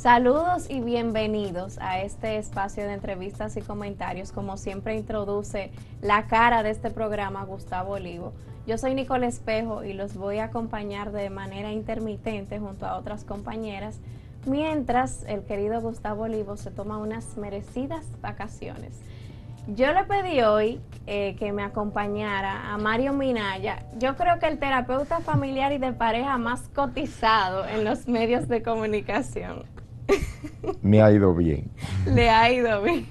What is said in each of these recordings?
Saludos y bienvenidos a este espacio de entrevistas y comentarios. Como siempre introduce la cara de este programa Gustavo Olivo. Yo soy Nicole Espejo y los voy a acompañar de manera intermitente junto a otras compañeras mientras el querido Gustavo Olivo se toma unas merecidas vacaciones. Yo le pedí hoy eh, que me acompañara a Mario Minaya. Yo creo que el terapeuta familiar y de pareja más cotizado en los medios de comunicación. Me ha ido bien. Le ha ido bien.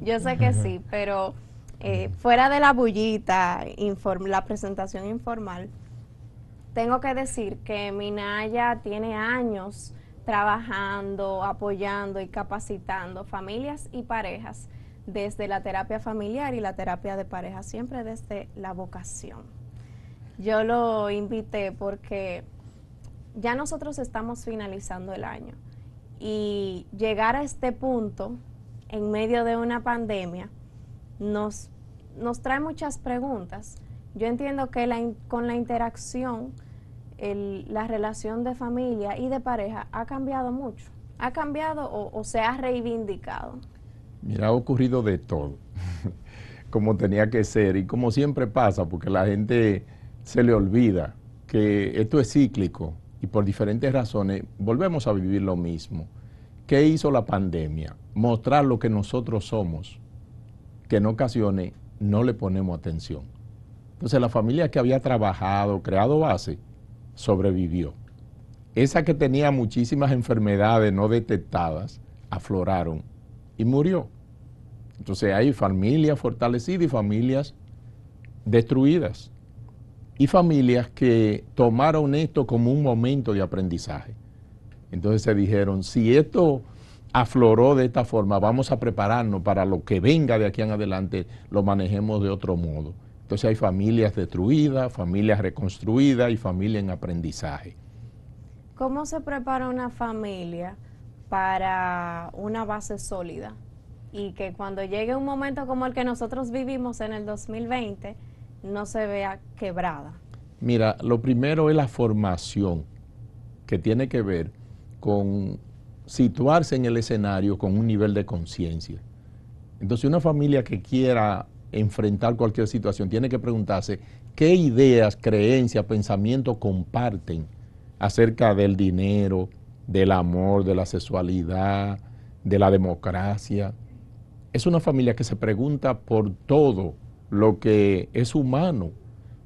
Yo sé que sí, pero eh, fuera de la bullita, la presentación informal, tengo que decir que Minaya tiene años trabajando, apoyando y capacitando familias y parejas desde la terapia familiar y la terapia de pareja, siempre desde la vocación. Yo lo invité porque ya nosotros estamos finalizando el año y llegar a este punto en medio de una pandemia nos, nos trae muchas preguntas. Yo entiendo que con la interacción, la relación de familia y de pareja ha cambiado mucho. ¿Ha cambiado o, o se ha reivindicado? Mira, ha ocurrido de todo, como tenía que ser y como siempre pasa, porque la gente se le olvida que esto es cíclico y por diferentes razones volvemos a vivir lo mismo. ¿Qué hizo la pandemia? Mostrar lo que nosotros somos, que en ocasiones no le ponemos atención. Entonces la familia que había trabajado, creado base, sobrevivió. Esa que tenía muchísimas enfermedades no detectadas, afloraron y murió. Entonces hay familias fortalecidas y familias destruidas y familias que tomaron esto como un momento de aprendizaje. Entonces se dijeron, si esto afloró de esta forma, vamos a prepararnos para lo que venga de aquí en adelante, lo manejemos de otro modo. Entonces hay familias destruidas, familias reconstruidas y familias en aprendizaje. ¿Cómo se prepara una familia para una base sólida? Y que cuando llegue un momento como el que nosotros vivimos en el 2020, no se vea quebrada? Mira, lo primero es la formación, que tiene que ver con situarse en el escenario con un nivel de conciencia. Entonces, una familia que quiera enfrentar cualquier situación tiene que preguntarse qué ideas, creencias, pensamientos comparten acerca del dinero, del amor, de la sexualidad, de la democracia. Es una familia que se pregunta por todo lo que es humano.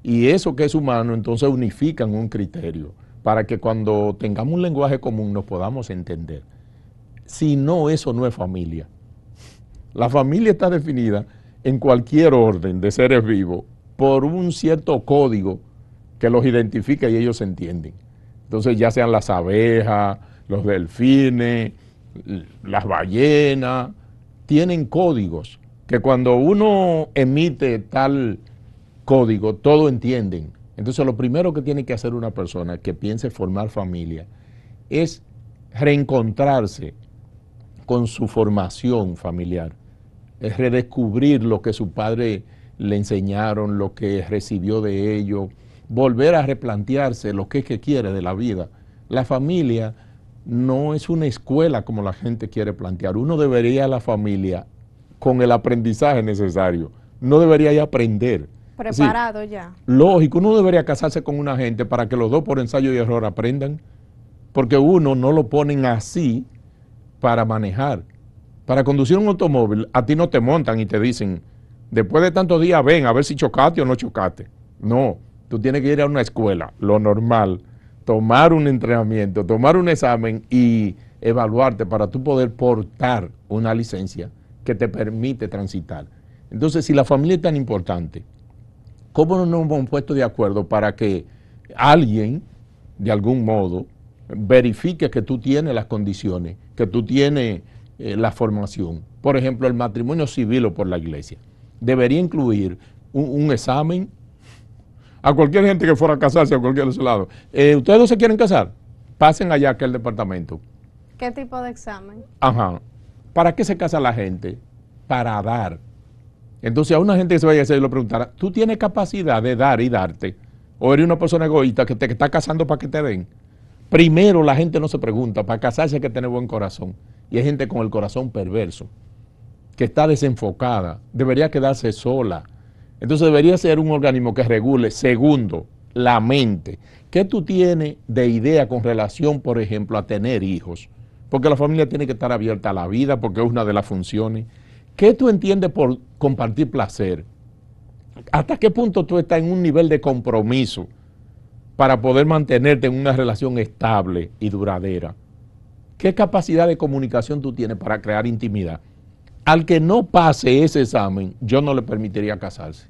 Y eso que es humano entonces unifican un criterio para que cuando tengamos un lenguaje común nos podamos entender. Si no, eso no es familia. La familia está definida en cualquier orden de seres vivos por un cierto código que los identifica y ellos se entienden. Entonces ya sean las abejas, los delfines, las ballenas, tienen códigos que cuando uno emite tal código, todo entienden. Entonces lo primero que tiene que hacer una persona que piense formar familia es reencontrarse con su formación familiar, es redescubrir lo que su padre le enseñaron, lo que recibió de ellos, volver a replantearse lo que es que quiere de la vida. La familia no es una escuela como la gente quiere plantear. Uno debería a la familia con el aprendizaje necesario. No debería ya aprender. Preparado ya. Lógico, uno debería casarse con una gente para que los dos por ensayo y error aprendan, porque uno no lo ponen así para manejar. Para conducir un automóvil, a ti no te montan y te dicen, después de tantos días ven a ver si chocaste o no chocaste. No, tú tienes que ir a una escuela, lo normal, tomar un entrenamiento, tomar un examen y evaluarte para tú poder portar una licencia que te permite transitar. Entonces, si la familia es tan importante, ¿cómo no nos hemos puesto de acuerdo para que alguien, de algún modo, verifique que tú tienes las condiciones, que tú tienes eh, la formación? Por ejemplo, el matrimonio civil o por la iglesia. Debería incluir un, examen a cualquier gente que fuera a casarse a cualquier lado. Eh, ¿Ustedes no se quieren casar? Pasen allá a aquel departamento. ¿Qué tipo de examen? Ajá. ¿Para qué se casa la gente? Para dar. Entonces a una gente que se vaya a hacer y lo preguntara, ¿tú tienes capacidad de dar y darte? ¿O eres una persona egoísta que te está casando para que te den? Primero la gente no se pregunta, para casarse hay que tener buen corazón. Y hay gente con el corazón perverso, que está desenfocada, debería quedarse sola. Entonces debería ser un organismo que regule, segundo, la mente. ¿Qué tú tienes de idea con relación, por ejemplo, a tener hijos? porque la familia tiene que estar abierta a la vida, porque es una de las funciones. ¿Qué tú entiendes por compartir placer? ¿Hasta qué punto tú estás en un nivel de compromiso para poder mantenerte en una relación estable y duradera? ¿Qué capacidad de comunicación tú tienes para crear intimidad? Al que no pase ese examen, yo no le permitiría casarse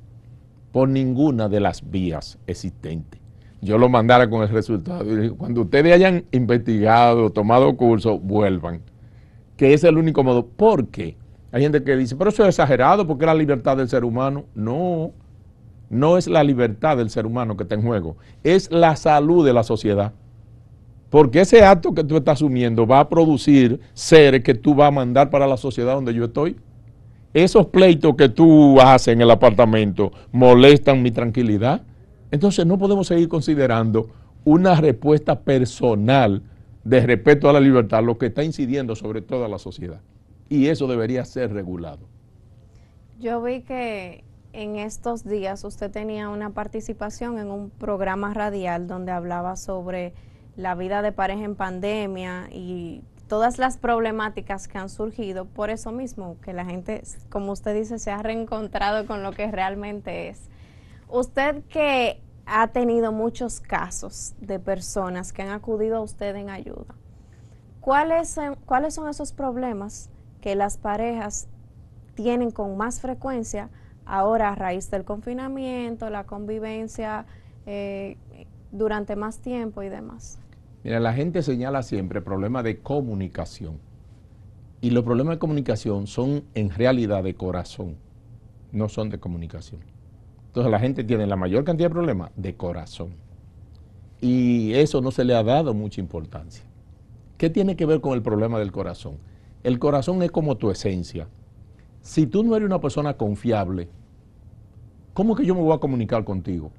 por ninguna de las vías existentes yo lo mandara con el resultado. cuando ustedes hayan investigado, tomado curso, vuelvan. Que es el único modo. ¿Por qué? Hay gente que dice, pero eso es exagerado porque es la libertad del ser humano. No, no es la libertad del ser humano que está en juego, es la salud de la sociedad. Porque ese acto que tú estás asumiendo va a producir seres que tú vas a mandar para la sociedad donde yo estoy. Esos pleitos que tú haces en el apartamento molestan mi tranquilidad. Entonces no podemos seguir considerando una respuesta personal de respeto a la libertad lo que está incidiendo sobre toda la sociedad. Y eso debería ser regulado. Yo vi que en estos días usted tenía una participación en un programa radial donde hablaba sobre la vida de pareja en pandemia y todas las problemáticas que han surgido por eso mismo, que la gente, como usted dice, se ha reencontrado con lo que realmente es. Usted que ha tenido muchos casos de personas que han acudido a usted en ayuda, ¿cuáles son, esos problemas que las parejas tienen con más frecuencia ahora a raíz del confinamiento, la convivencia eh, durante más tiempo y demás? Mira, la gente señala siempre problemas de comunicación. Y los problemas de comunicación son en realidad de corazón, no son de comunicación. Entonces la gente tiene la mayor cantidad de problemas de corazón. Y eso no se le ha dado mucha importancia. ¿Qué tiene que ver con el problema del corazón? El corazón es como tu esencia. Si tú no eres una persona confiable, ¿cómo que yo me voy a comunicar contigo?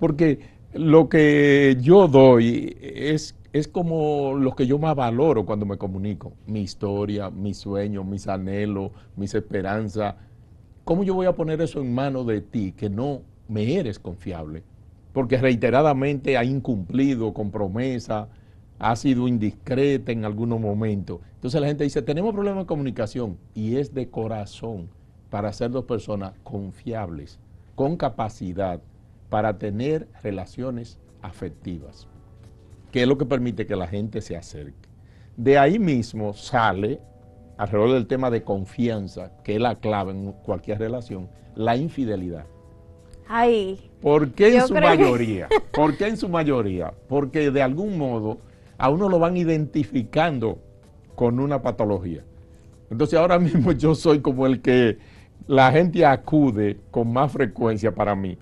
Porque lo que yo doy es, es como lo que yo más valoro cuando me comunico. Mi historia, mis sueños, mis anhelos, mis esperanzas, ¿cómo yo voy a poner eso en manos de ti que no me eres confiable? Porque reiteradamente ha incumplido con promesa, ha sido indiscreta en algunos momentos. Entonces la gente dice, tenemos problemas de comunicación y es de corazón para ser dos personas confiables, con capacidad para tener relaciones afectivas, que es lo que permite que la gente se acerque. De ahí mismo sale alrededor del tema de confianza, que es la clave en cualquier relación, la infidelidad. Ay. ¿Por qué en su mayoría? ¿Por qué en su mayoría? Porque de algún modo a uno lo van identificando con una patología. Entonces ahora mismo yo soy como el que la gente acude con más frecuencia para mí,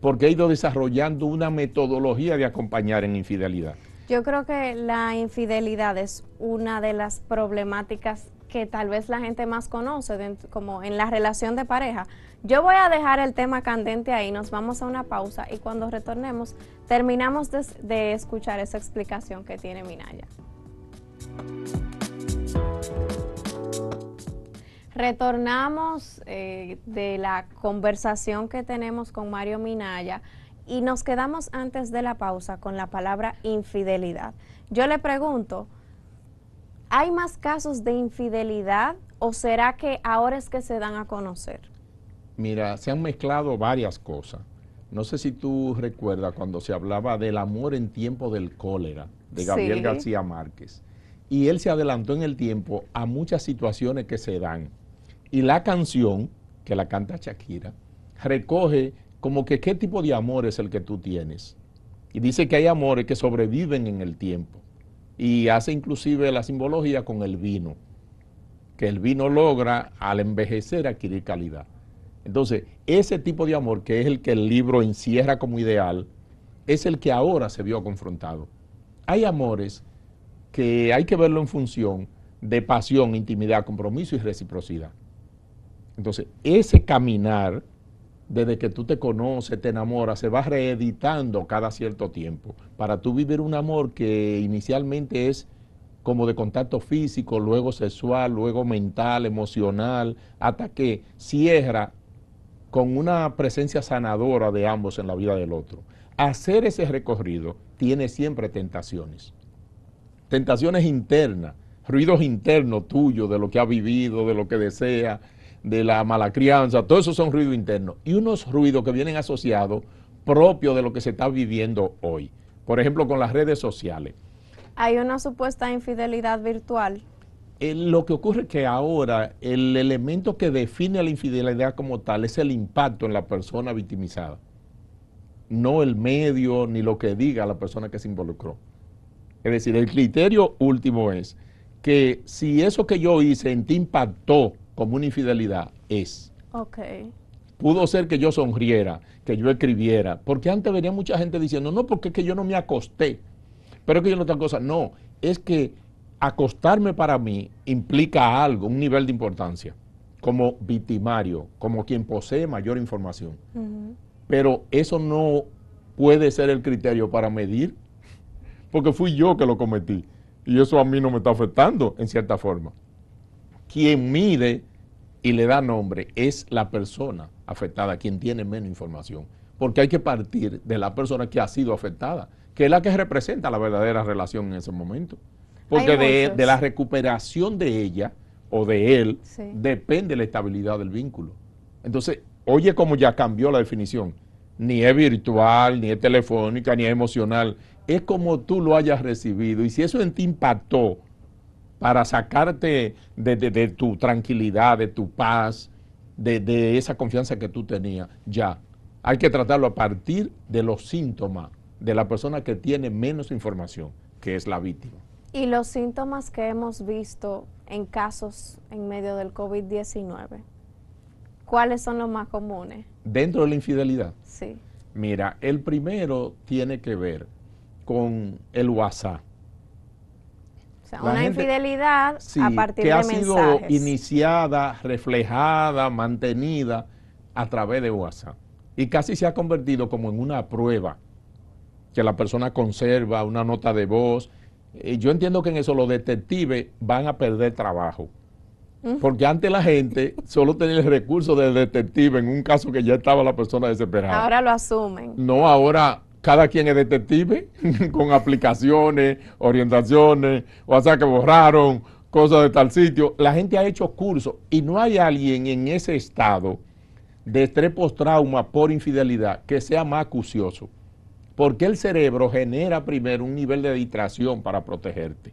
porque he ido desarrollando una metodología de acompañar en infidelidad. Yo creo que la infidelidad es una de las problemáticas que tal vez la gente más conoce, como en la relación de pareja. Yo voy a dejar el tema candente ahí, nos vamos a una pausa y cuando retornemos terminamos de, escuchar esa explicación que tiene Minaya. Retornamos eh, de la conversación que tenemos con Mario Minaya y nos quedamos antes de la pausa con la palabra infidelidad. Yo le pregunto, ¿hay más casos de infidelidad o será que ahora es que se dan a conocer? Mira, se han mezclado varias cosas. No sé si tú recuerdas cuando se hablaba del amor en tiempo del cólera, de Gabriel García Márquez. Y él se adelantó en el tiempo a muchas situaciones que se dan. Y la canción, que la canta Shakira, recoge como que qué tipo de amor es el que tú tienes. Y dice que hay amores que sobreviven en el tiempo y hace inclusive la simbología con el vino, que el vino logra al envejecer adquirir calidad. Entonces, ese tipo de amor, que es el que el libro encierra como ideal, es el que ahora se vio confrontado. Hay amores que hay que verlo en función de pasión, intimidad, compromiso y reciprocidad. Entonces, ese caminar desde que tú te conoces, te enamoras, se va reeditando cada cierto tiempo. Para tú vivir un amor que inicialmente es como de contacto físico, luego sexual, luego mental, emocional, hasta que cierra con una presencia sanadora de ambos en la vida del otro. Hacer ese recorrido tiene siempre tentaciones. Tentaciones internas, ruidos internos tuyos de lo que has vivido, de lo que deseas, de la mala crianza, todo eso son ruidos internos y unos ruidos que vienen asociados propio de lo que se está viviendo hoy. Por ejemplo, con las redes sociales. Hay una supuesta infidelidad virtual. Eh, lo que ocurre es que ahora el elemento que define la infidelidad como tal es el impacto en la persona victimizada, no el medio ni lo que diga la persona que se involucró. Es decir, el criterio último es que si eso que yo hice en ti impactó como una infidelidad es. Ok. Pudo ser que yo sonriera, que yo escribiera, porque antes venía mucha gente diciendo, no, porque es que yo no me acosté, pero es que yo no tengo cosa. No, es que acostarme para mí implica algo, un nivel de importancia, como victimario, como quien posee mayor información. Pero eso no puede ser el criterio para medir, porque fui yo que lo cometí, y eso a mí no me está afectando en cierta forma quien mide y le da nombre es la persona afectada, quien tiene menos información. Porque hay que partir de la persona que ha sido afectada, que es la que representa la verdadera relación en ese momento. Porque de, la recuperación de ella o de él depende la estabilidad del vínculo. Entonces, oye cómo ya cambió la definición. Ni es virtual, ni es telefónica, ni es emocional. Es como tú lo hayas recibido. Y si eso en ti impactó, para sacarte de, tu tranquilidad, de tu paz, de, de esa confianza que tú tenías. Ya, hay que tratarlo a partir de los síntomas de la persona que tiene menos información, que es la víctima. Y los síntomas que hemos visto en casos en medio del COVID-19, ¿cuáles son los más comunes? Dentro de la infidelidad. Sí. Mira, el primero tiene que ver con el WhatsApp. O sea, una infidelidad a partir que ha sido iniciada, reflejada, mantenida a través de WhatsApp. Y casi se ha convertido como en una prueba que la persona conserva, una nota de voz. Eh, yo entiendo que en eso los detectives van a perder trabajo. Porque antes la gente solo tenía el recurso del detective en un caso que ya estaba la persona desesperada. Ahora lo asumen. No, ahora cada quien es detective con aplicaciones, orientaciones, o sea que borraron cosas de tal sitio. La gente ha hecho cursos y no hay alguien en ese estado de estrés post-trauma por infidelidad que sea más acucioso. Porque el cerebro genera primero un nivel de distracción para protegerte.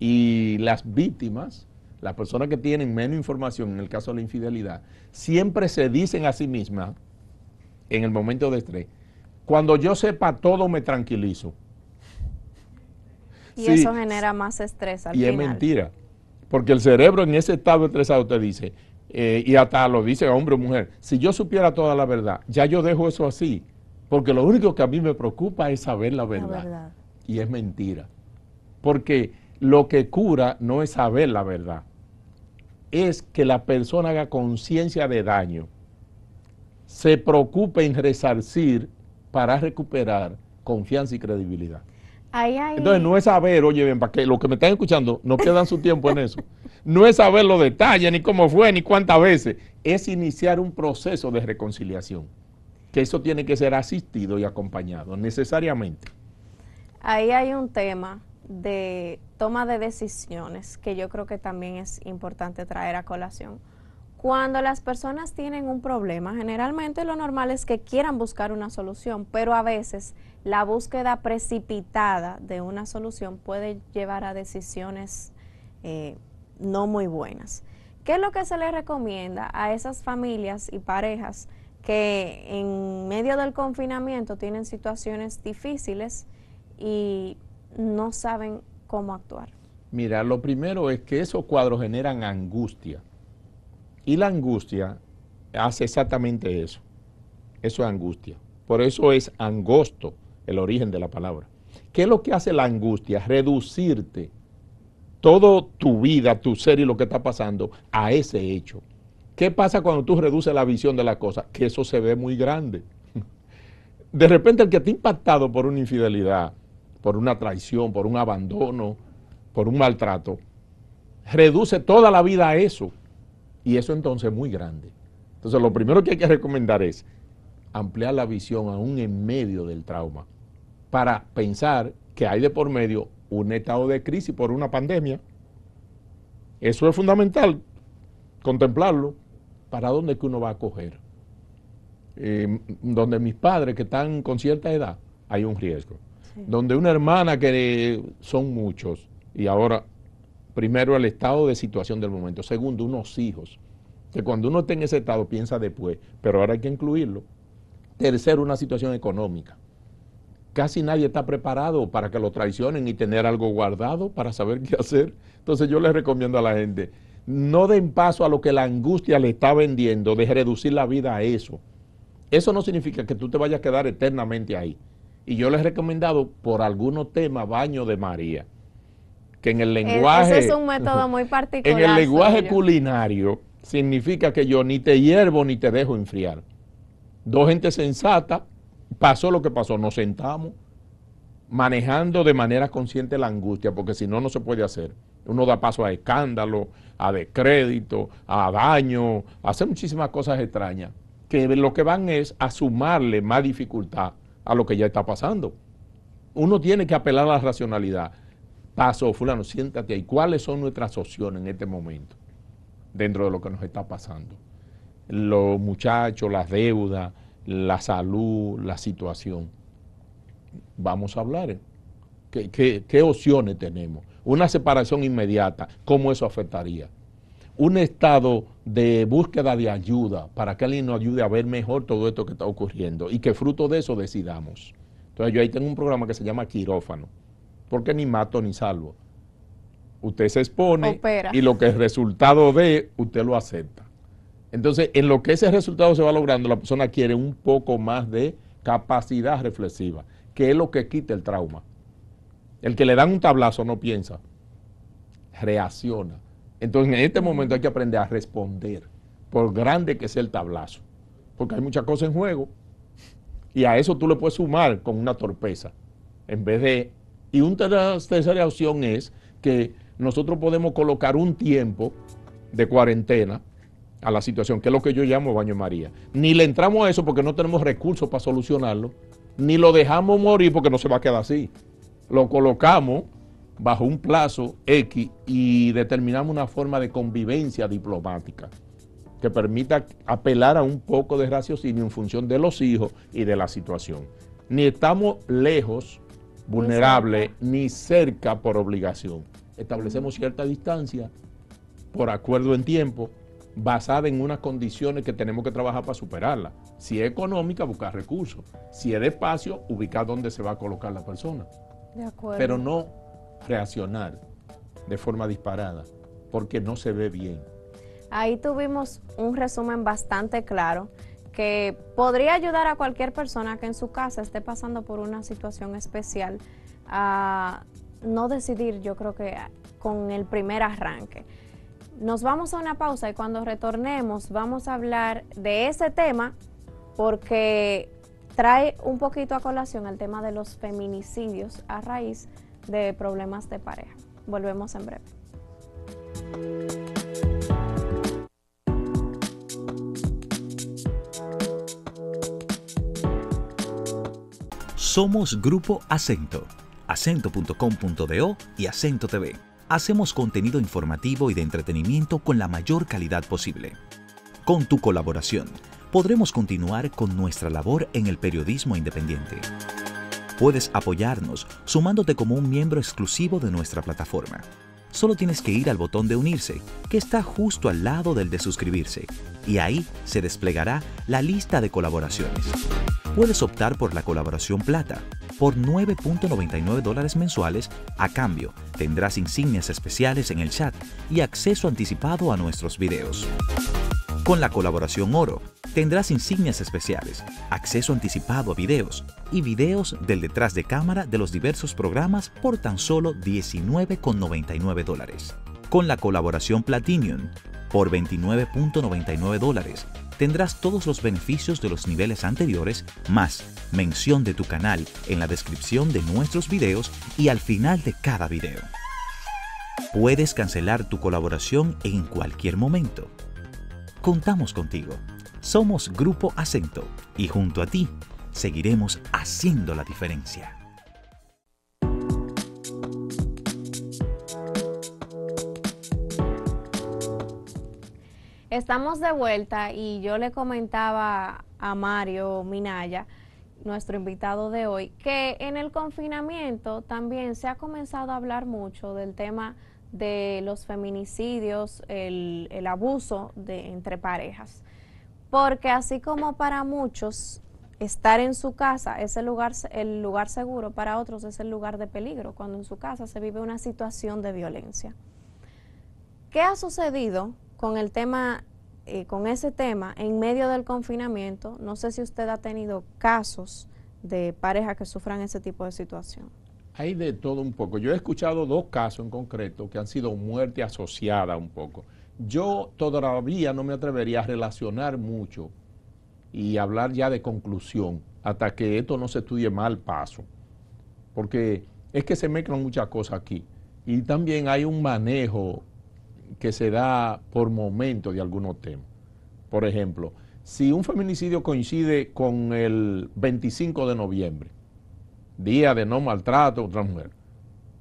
Y las víctimas, las personas que tienen menos información en el caso de la infidelidad, siempre se dicen a sí mismas en el momento de estrés, cuando yo sepa todo, me tranquilizo. Y eso genera más estrés al y final. Y es mentira. Porque el cerebro en ese estado estresado te dice, eh, y hasta lo dice hombre o mujer, si yo supiera toda la verdad, ya yo dejo eso así. Porque lo único que a mí me preocupa es saber La verdad. Y es mentira. Porque lo que cura no es saber la verdad, es que la persona haga conciencia de daño, se preocupe en resarcir para recuperar confianza y credibilidad. Entonces no es saber, oye, bien, para que los que me están escuchando no quedan su tiempo en eso. No es saber los detalles, ni cómo fue, ni cuántas veces. Es iniciar un proceso de reconciliación. Que eso tiene que ser asistido y acompañado, necesariamente. Ahí hay un tema de toma de decisiones que yo creo que también es importante traer a colación. Cuando las personas tienen un problema, generalmente lo normal es que quieran buscar una solución, pero a veces la búsqueda precipitada de una solución puede llevar a decisiones eh, no muy buenas. ¿Qué es lo que se les recomienda a esas familias y parejas que en medio del confinamiento tienen situaciones difíciles y no saben cómo actuar? Mira, lo primero es que esos cuadros generan angustia y la angustia hace exactamente eso. Eso es angustia. Por eso es angosto el origen de la palabra. ¿Qué es lo que hace la angustia? Reducirte todo tu vida, tu ser y lo que está pasando a ese hecho. ¿Qué pasa cuando tú reduces la visión de la cosa? Que eso se ve muy grande. De repente el que te impactado por una infidelidad, por una traición, por un abandono, por un maltrato, reduce toda la vida a eso. Y eso entonces es muy grande. Entonces lo primero que hay que recomendar es ampliar la visión aún en medio del trauma para pensar que hay de por medio un estado de crisis por una pandemia. Eso es fundamental, contemplarlo. ¿Para dónde que uno va a coger? Eh, donde mis padres que están con cierta edad, hay un riesgo. Donde una hermana que son muchos, y ahora Primero, el estado de situación del momento. Segundo, unos hijos. Que cuando uno está en ese estado piensa después, pero ahora hay que incluirlo. Tercero, una situación económica. Casi nadie está preparado para que lo traicionen y tener algo guardado para saber qué hacer. Entonces yo les recomiendo a la gente, no den paso a lo que la angustia le está vendiendo, de reducir la vida a eso. Eso no significa que tú te vayas a quedar eternamente ahí. Y yo les he recomendado por algunos temas baño de María que en el e-, lenguaje... es un método muy En el lenguaje culinario significa que yo ni te hiervo ni te dejo enfriar. Dos gente sensata, pasó lo que pasó, nos sentamos manejando de manera consciente la angustia, porque si no, no se puede hacer. Uno da paso a escándalo, a descrédito, a daño, a hacer muchísimas cosas extrañas, que lo que van es a sumarle más dificultad a lo que ya está pasando. Uno tiene que apelar a la racionalidad paso, fulano, siéntate ahí. ¿Cuáles son nuestras opciones en este momento dentro de lo que nos está pasando? Los muchachos, las deudas, la salud, la situación. Vamos a hablar. ¿Qué, opciones tenemos? Una separación inmediata, ¿cómo eso afectaría? Un estado de búsqueda de ayuda para que alguien nos ayude a ver mejor todo esto que está ocurriendo y que fruto de eso decidamos. Entonces yo ahí tengo un programa que se llama Quirófano porque ni mato ni salvo. Usted se expone y lo que es resultado de, usted lo acepta. Entonces, en lo que ese resultado se va logrando, la persona quiere un poco más de capacidad reflexiva, que es lo que quita el trauma. El que le dan un tablazo no piensa, reacciona. Entonces, en este momento hay que aprender a responder, por grande que sea el tablazo, porque hay muchas cosas en juego y a eso tú le puedes sumar con una torpeza, en vez de y una tercera opción es que nosotros podemos colocar un tiempo de cuarentena a la situación, que es lo que yo llamo baño María. Ni le entramos a eso porque no tenemos recursos para solucionarlo, ni lo dejamos morir porque no se va a quedar así. Lo colocamos bajo un plazo X y determinamos una forma de convivencia diplomática que permita apelar a un poco de raciocinio en función de los hijos y de la situación. Ni estamos lejos vulnerable ni cerca por obligación. Establecemos cierta distancia por acuerdo en tiempo basada en unas condiciones que tenemos que trabajar para superarla. Si es económica, buscar recursos. Si es de espacio, ubicar dónde se va a colocar la persona. De acuerdo. Pero no reaccionar de forma disparada, porque no se ve bien. Ahí tuvimos un resumen bastante claro que podría ayudar a cualquier persona que en su casa esté pasando por una situación especial a no decidir, yo creo que con el primer arranque. Nos vamos a una pausa y cuando retornemos vamos a hablar de ese tema porque trae un poquito a colación el tema de los feminicidios a raíz de problemas de pareja. Volvemos en breve. Somos Grupo Acento, acento.com.do y Acento TV. Hacemos contenido informativo y de entretenimiento con la mayor calidad posible. Con tu colaboración, podremos continuar con nuestra labor en el periodismo independiente. Puedes apoyarnos sumándote como un miembro exclusivo de nuestra plataforma. Solo tienes que ir al botón de unirse, que está justo al lado del de suscribirse, y ahí se desplegará la lista de colaboraciones puedes optar por la colaboración plata. Por 9.99 dólares mensuales, a cambio, tendrás insignias especiales en el chat y acceso anticipado a nuestros videos. Con la colaboración oro, tendrás insignias especiales, acceso anticipado a videos y videos del detrás de cámara de los diversos programas por tan solo 19,99 dólares. Con la colaboración Platinum, por 29,99 dólares, tendrás todos los beneficios de los niveles anteriores, más mención de tu canal en la descripción de nuestros videos y al final de cada video. Puedes cancelar tu colaboración en cualquier momento. Contamos contigo. Somos Grupo Acento y junto a ti seguiremos haciendo la diferencia. Estamos de vuelta y yo le comentaba a Mario Minaya, nuestro invitado de hoy, que en el confinamiento también se ha comenzado a hablar mucho del tema de los feminicidios, el, abuso de, entre parejas. Porque así como para muchos estar en su casa es el lugar, el lugar seguro, para otros es el lugar de peligro, cuando en su casa se vive una situación de violencia. ¿Qué ha sucedido con el tema, eh, con ese tema, en medio del confinamiento, no sé si usted ha tenido casos de parejas que sufran ese tipo de situación. Hay de todo un poco. Yo he escuchado dos casos en concreto que han sido muerte asociada un poco. Yo todavía no me atrevería a relacionar mucho y hablar ya de conclusión hasta que esto no se estudie mal paso. Porque es que se mezclan muchas cosas aquí. Y también hay un manejo que se da por momento de algunos temas. Por ejemplo, si un feminicidio coincide con el 25 de noviembre, día de no maltrato a otra mujer,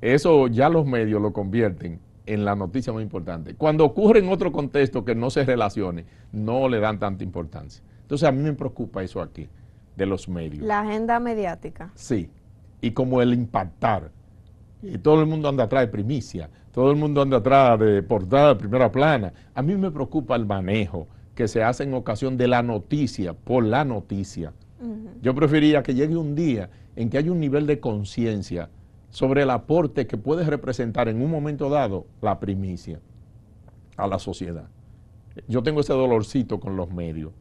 eso ya los medios lo convierten en la noticia más importante. Cuando ocurre en otro contexto que no se relacione, no le dan tanta importancia. Entonces a mí me preocupa eso aquí, de los medios. La agenda mediática. Sí, y como el impactar. Y todo el mundo anda atrás de primicia, todo el mundo anda atrás de portada de primera plana. A mí me preocupa el manejo que se hace en ocasión de la noticia, por la noticia. Yo preferiría que llegue un día en que haya un nivel de conciencia sobre el aporte que puede representar en un momento dado la primicia a la sociedad. Yo tengo ese dolorcito con los medios.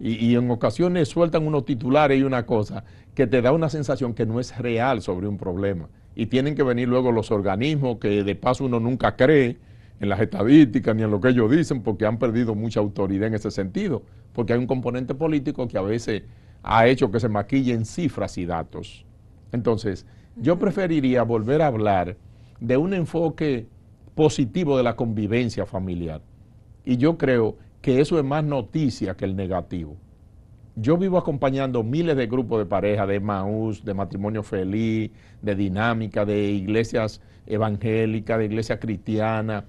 Y, y, en ocasiones sueltan unos titulares y una cosa que te da una sensación que no es real sobre un problema y tienen que venir luego los organismos que de paso uno nunca cree en las estadísticas ni en lo que ellos dicen porque han perdido mucha autoridad en ese sentido, porque hay un componente político que a veces ha hecho que se maquillen cifras y datos. Entonces, yo preferiría volver a hablar de un enfoque positivo de la convivencia familiar. Y yo creo que eso es más noticia que el negativo. Yo vivo acompañando miles de grupos de pareja, de Maús, de matrimonio feliz, de dinámica, de iglesias evangélicas, de iglesias cristianas.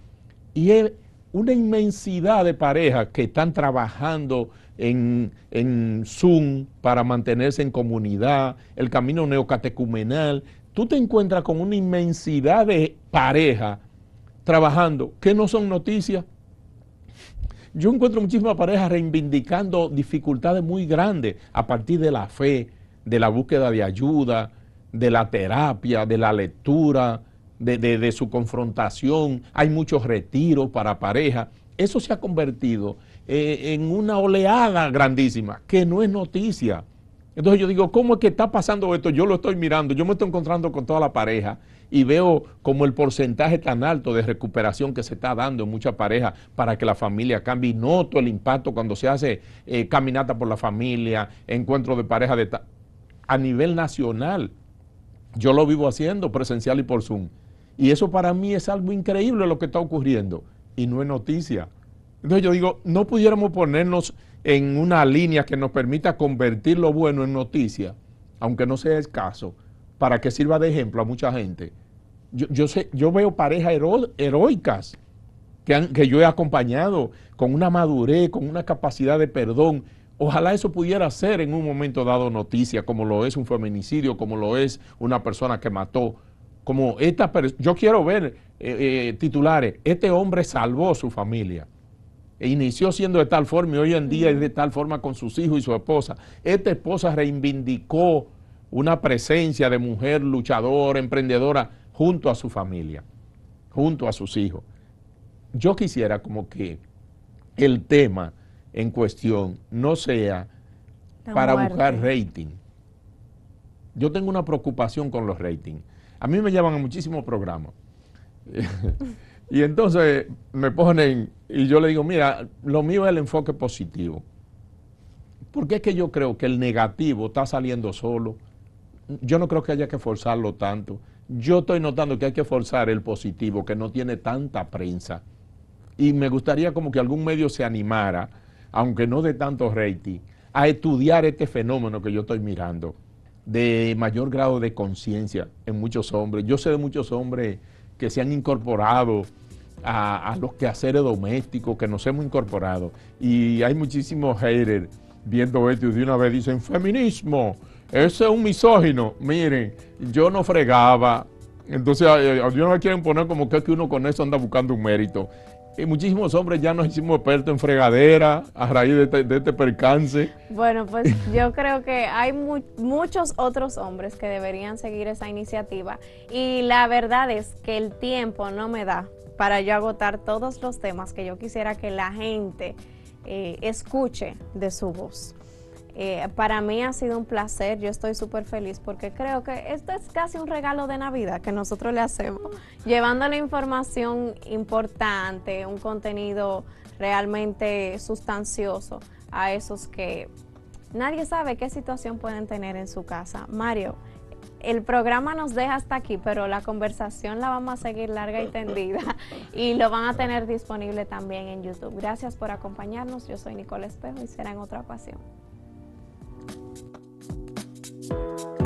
Y es una inmensidad de parejas que están trabajando en, en Zoom para mantenerse en comunidad, el camino neocatecumenal. Tú te encuentras con una inmensidad de parejas trabajando que no son noticias, yo encuentro muchísimas parejas reivindicando dificultades muy grandes a partir de la fe, de la búsqueda de ayuda, de la terapia, de la lectura, de, su confrontación. Hay muchos retiros para parejas. Eso se ha convertido eh, en una oleada grandísima que no es noticia. Entonces yo digo, ¿cómo es que está pasando esto? Yo lo estoy mirando, yo me estoy encontrando con toda la pareja y veo como el porcentaje tan alto de recuperación que se está dando en muchas parejas para que la familia cambie. Y noto el impacto cuando se hace eh, caminata por la familia, encuentro de pareja a nivel nacional. Yo lo vivo haciendo presencial y por Zoom. Y eso para mí es algo increíble lo que está ocurriendo y no es noticia. Entonces yo digo, no pudiéramos ponernos en una línea que nos permita convertir lo bueno en noticia, aunque no sea escaso para que sirva de ejemplo a mucha gente. Yo, sé, yo veo parejas heroicas que, que yo he acompañado con una madurez, con una capacidad de perdón. Ojalá eso pudiera ser en un momento dado noticia, como lo es un feminicidio, como lo es una persona que mató. Como yo quiero ver eh, eh, titulares, este hombre salvó a su familia. E inició siendo de tal forma y hoy en día es de tal forma con sus hijos y su esposa. Esta esposa reivindicó una presencia de mujer luchadora, emprendedora, junto a su familia, junto a sus hijos. Yo quisiera como que el tema en cuestión no sea para buscar rating. Yo tengo una preocupación con los ratings. A mí me llaman a muchísimos programas. y entonces me ponen y yo le digo, mira, lo mío es el enfoque positivo. Porque es que yo creo que el negativo está saliendo solo yo no creo que haya que forzarlo tanto. Yo estoy notando que hay que forzar el positivo, que no tiene tanta prensa. Y me gustaría como que algún medio se animara, aunque no de tanto rating, a estudiar este fenómeno que yo estoy mirando, de mayor grado de conciencia en muchos hombres. Yo sé de muchos hombres que se han incorporado a, los quehaceres domésticos, que nos hemos incorporado. Y hay muchísimos haters viendo esto y de una vez dicen, feminismo, eso es un misógino. Miren, yo no fregaba. Entonces, no me quieren poner como que, es que uno con eso anda buscando un mérito. Y muchísimos hombres ya nos hicimos expertos en fregadera a raíz de este, este percance. Bueno, pues yo creo que hay muchos otros hombres que deberían seguir esa iniciativa y la verdad es que el tiempo no me da para yo agotar todos los temas que yo quisiera que la gente eh, escuche de su voz. Eh, para mí ha sido un placer, yo estoy súper feliz porque creo que esto es casi un regalo de Navidad que nosotros le hacemos, llevando la información importante, un contenido realmente sustancioso a esos que nadie sabe qué situación pueden tener en su casa. Mario, el programa nos deja hasta aquí, pero la conversación la vamos a seguir larga y tendida y lo van a tener disponible también en YouTube. Gracias por acompañarnos, yo soy Nicole Espejo y será en otra ocasión. Thank you.